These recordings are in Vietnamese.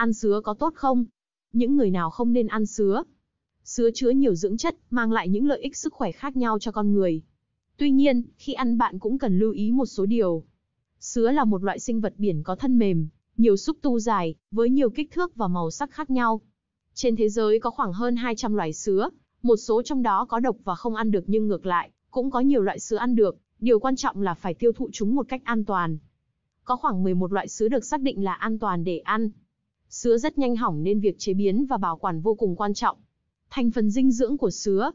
Ăn sứa có tốt không? Những người nào không nên ăn sứa? Sứa chứa nhiều dưỡng chất, mang lại những lợi ích sức khỏe khác nhau cho con người. Tuy nhiên, khi ăn bạn cũng cần lưu ý một số điều. Sứa là một loại sinh vật biển có thân mềm, nhiều xúc tu dài, với nhiều kích thước và màu sắc khác nhau. Trên thế giới có khoảng hơn 200 loài sứa, một số trong đó có độc và không ăn được nhưng ngược lại, cũng có nhiều loại sứa ăn được, điều quan trọng là phải tiêu thụ chúng một cách an toàn. Có khoảng 11 loại sứa được xác định là an toàn để ăn, Sứa rất nhanh hỏng nên việc chế biến và bảo quản vô cùng quan trọng. Thành phần dinh dưỡng của sứa.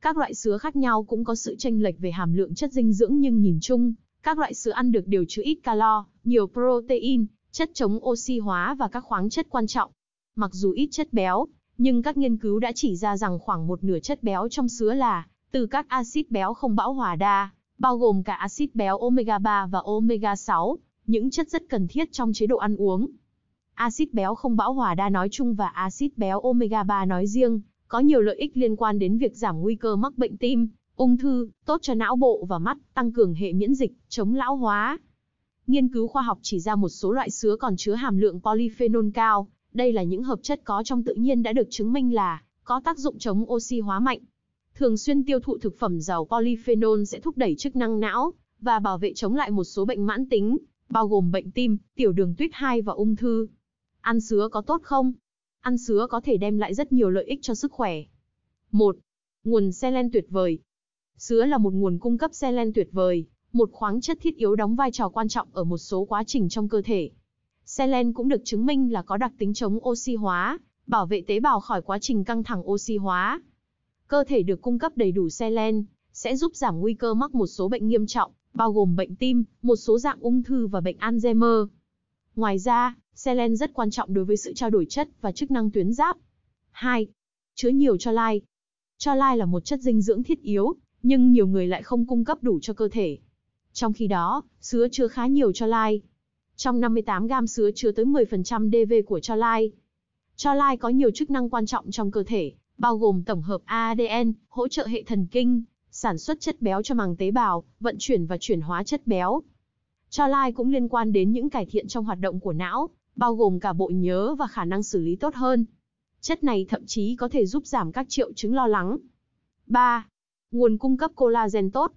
Các loại sứa khác nhau cũng có sự chênh lệch về hàm lượng chất dinh dưỡng nhưng nhìn chung, các loại sứa ăn được đều chứa ít calo, nhiều protein, chất chống oxy hóa và các khoáng chất quan trọng. Mặc dù ít chất béo, nhưng các nghiên cứu đã chỉ ra rằng khoảng một nửa chất béo trong sứa là từ các axit béo không bão hòa đa, bao gồm cả axit béo omega 3 và omega 6, những chất rất cần thiết trong chế độ ăn uống axit béo không bão hòa đa nói chung và axit béo omega 3 nói riêng, có nhiều lợi ích liên quan đến việc giảm nguy cơ mắc bệnh tim, ung thư, tốt cho não bộ và mắt, tăng cường hệ miễn dịch, chống lão hóa. Nghiên cứu khoa học chỉ ra một số loại sứa còn chứa hàm lượng polyphenol cao, đây là những hợp chất có trong tự nhiên đã được chứng minh là có tác dụng chống oxy hóa mạnh. Thường xuyên tiêu thụ thực phẩm giàu polyphenol sẽ thúc đẩy chức năng não và bảo vệ chống lại một số bệnh mãn tính, bao gồm bệnh tim, tiểu đường tuyết 2 và ung thư. Ăn sứa có tốt không? Ăn sứa có thể đem lại rất nhiều lợi ích cho sức khỏe. 1. Nguồn selen tuyệt vời. Sứa là một nguồn cung cấp selen tuyệt vời, một khoáng chất thiết yếu đóng vai trò quan trọng ở một số quá trình trong cơ thể. Selen cũng được chứng minh là có đặc tính chống oxy hóa, bảo vệ tế bào khỏi quá trình căng thẳng oxy hóa. Cơ thể được cung cấp đầy đủ selen sẽ giúp giảm nguy cơ mắc một số bệnh nghiêm trọng, bao gồm bệnh tim, một số dạng ung thư và bệnh Alzheimer. Ngoài ra, xe rất quan trọng đối với sự trao đổi chất và chức năng tuyến giáp. 2. Chứa nhiều cho lai. Cho lai là một chất dinh dưỡng thiết yếu, nhưng nhiều người lại không cung cấp đủ cho cơ thể. Trong khi đó, sứa chứa khá nhiều cho lai. Trong 58 gam sứa chứa tới 10% DV của cho lai. Cho lai có nhiều chức năng quan trọng trong cơ thể, bao gồm tổng hợp ADN, hỗ trợ hệ thần kinh, sản xuất chất béo cho màng tế bào, vận chuyển và chuyển hóa chất béo. Cho lai cũng liên quan đến những cải thiện trong hoạt động của não, bao gồm cả bộ nhớ và khả năng xử lý tốt hơn. Chất này thậm chí có thể giúp giảm các triệu chứng lo lắng. 3. Nguồn cung cấp collagen tốt.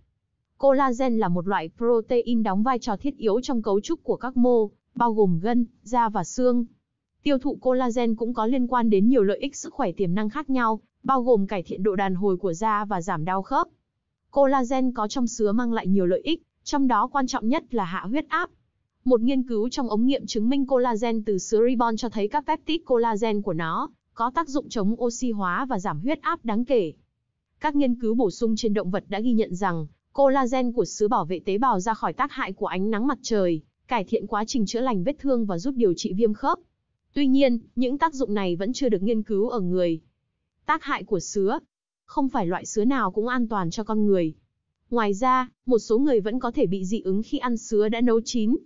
Collagen là một loại protein đóng vai trò thiết yếu trong cấu trúc của các mô, bao gồm gân, da và xương. Tiêu thụ collagen cũng có liên quan đến nhiều lợi ích sức khỏe tiềm năng khác nhau, bao gồm cải thiện độ đàn hồi của da và giảm đau khớp. Collagen có trong sứa mang lại nhiều lợi ích, trong đó quan trọng nhất là hạ huyết áp. Một nghiên cứu trong ống nghiệm chứng minh collagen từ sữa ribon cho thấy các peptide collagen của nó có tác dụng chống oxy hóa và giảm huyết áp đáng kể. Các nghiên cứu bổ sung trên động vật đã ghi nhận rằng collagen của sứa bảo vệ tế bào ra khỏi tác hại của ánh nắng mặt trời, cải thiện quá trình chữa lành vết thương và giúp điều trị viêm khớp. Tuy nhiên, những tác dụng này vẫn chưa được nghiên cứu ở người. Tác hại của sứa Không phải loại sứa nào cũng an toàn cho con người. Ngoài ra, một số người vẫn có thể bị dị ứng khi ăn sứa đã nấu chín.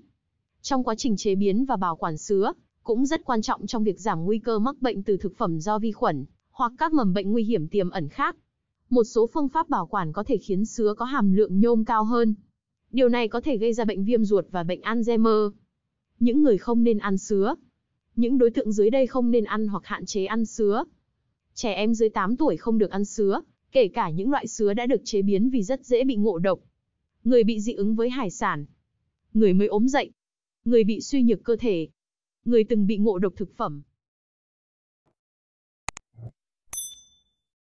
Trong quá trình chế biến và bảo quản sứa, cũng rất quan trọng trong việc giảm nguy cơ mắc bệnh từ thực phẩm do vi khuẩn hoặc các mầm bệnh nguy hiểm tiềm ẩn khác. Một số phương pháp bảo quản có thể khiến sứa có hàm lượng nhôm cao hơn. Điều này có thể gây ra bệnh viêm ruột và bệnh Alzheimer. Những người không nên ăn sứa. Những đối tượng dưới đây không nên ăn hoặc hạn chế ăn sứa. Trẻ em dưới 8 tuổi không được ăn sứa, kể cả những loại sứa đã được chế biến vì rất dễ bị ngộ độc. Người bị dị ứng với hải sản, người mới ốm dậy, người bị suy nhược cơ thể, người từng bị ngộ độc thực phẩm,